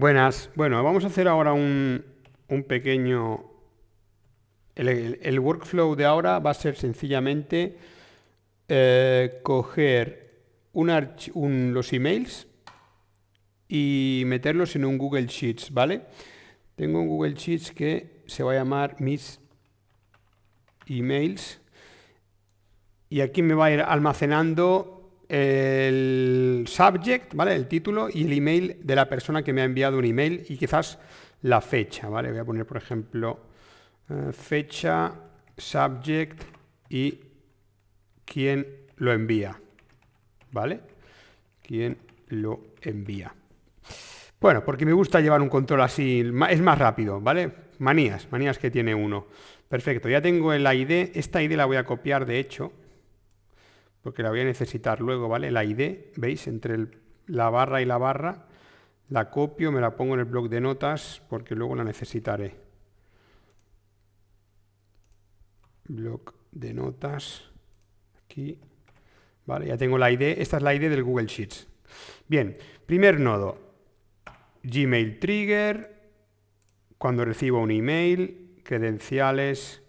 Buenas. Bueno, vamos a hacer ahora un, pequeño... El, workflow de ahora va a ser sencillamente eh, coger un los emails y meterlos en un Google Sheets, ¿vale? Tengo un Google Sheets que se va a llamar mis emails y aquí me va a ir almacenando el subject, ¿vale? El título y el email de la persona que me ha enviado un email y quizás la fecha, ¿vale? Voy a poner, por ejemplo, eh, fecha, subject y quién lo envía, ¿vale? ¿Quién lo envía? Bueno, porque me gusta llevar un control así, es más rápido, ¿vale? Manías, manías que tiene uno. Perfecto, ya tengo el ID, esta ID la voy a copiar, de hecho, porque la voy a necesitar luego, ¿vale? La ID, ¿veis? Entre la barra y la barra, la copio, me la pongo en el blog de notas, porque luego la necesitaré. Blog de notas, aquí, ¿vale? Ya tengo la ID, esta es la ID del Google Sheets. Bien, primer nodo, Gmail Trigger, cuando recibo un email, credenciales,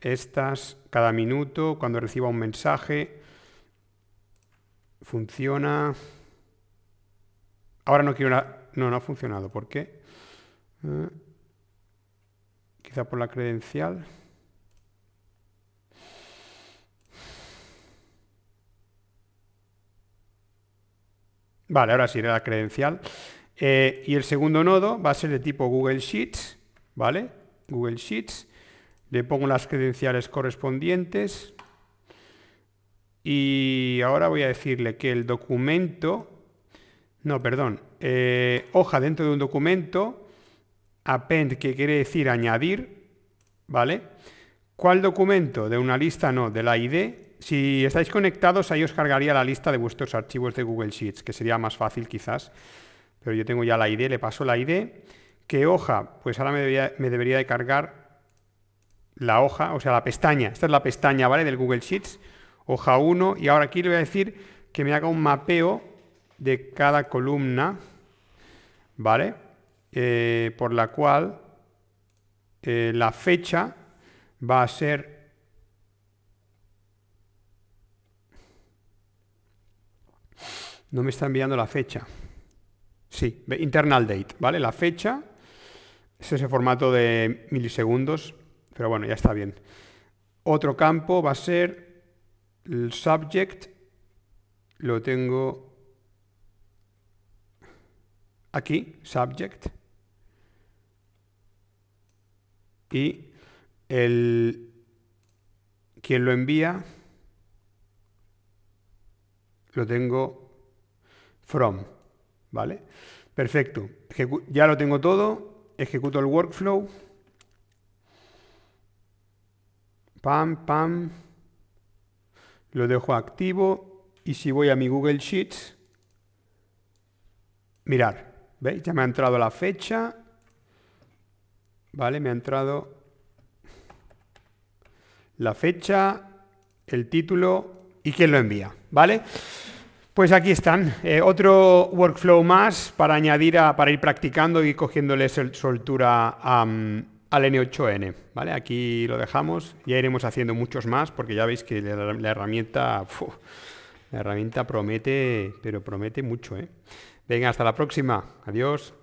estas, cada minuto, cuando reciba un mensaje, Funciona. Ahora no quiero. No, no ha funcionado. ¿Por qué? Eh, quizá por la credencial. Vale, ahora sí era la credencial. Eh, y el segundo nodo va a ser de tipo Google Sheets, ¿vale? Google Sheets. Le pongo las credenciales correspondientes. Y ahora voy a decirle que el documento, no, perdón, eh, hoja dentro de un documento, append que quiere decir añadir, ¿vale? ¿Cuál documento? De una lista, no, de la ID. Si estáis conectados, ahí os cargaría la lista de vuestros archivos de Google Sheets, que sería más fácil quizás. Pero yo tengo ya la ID, le paso la ID. ¿Qué hoja? Pues ahora me debería de cargar la hoja, o sea, la pestaña. Esta es la pestaña, ¿vale? Del Google Sheets hoja 1, y ahora aquí le voy a decir que me haga un mapeo de cada columna, ¿vale? Eh, por la cual eh, la fecha va a ser No me está enviando la fecha. Sí, internal date, ¿vale? La fecha es ese formato de milisegundos, pero bueno, ya está bien. Otro campo va a ser el subject lo tengo aquí, subject. Y el quien lo envía lo tengo from, ¿vale? Perfecto. ya lo tengo todo, ejecuto el workflow. Pam, pam lo dejo activo y si voy a mi Google Sheets, mirar, ¿veis? Ya me ha entrado la fecha, ¿vale? Me ha entrado la fecha, el título y quién lo envía, ¿vale? Pues aquí están, eh, otro workflow más para añadir, a, para ir practicando y cogiéndole soltura a... Mm, al N8N. ¿vale? Aquí lo dejamos, ya iremos haciendo muchos más porque ya veis que la, herramienta, la herramienta promete, pero promete mucho. ¿eh? Venga, hasta la próxima. Adiós.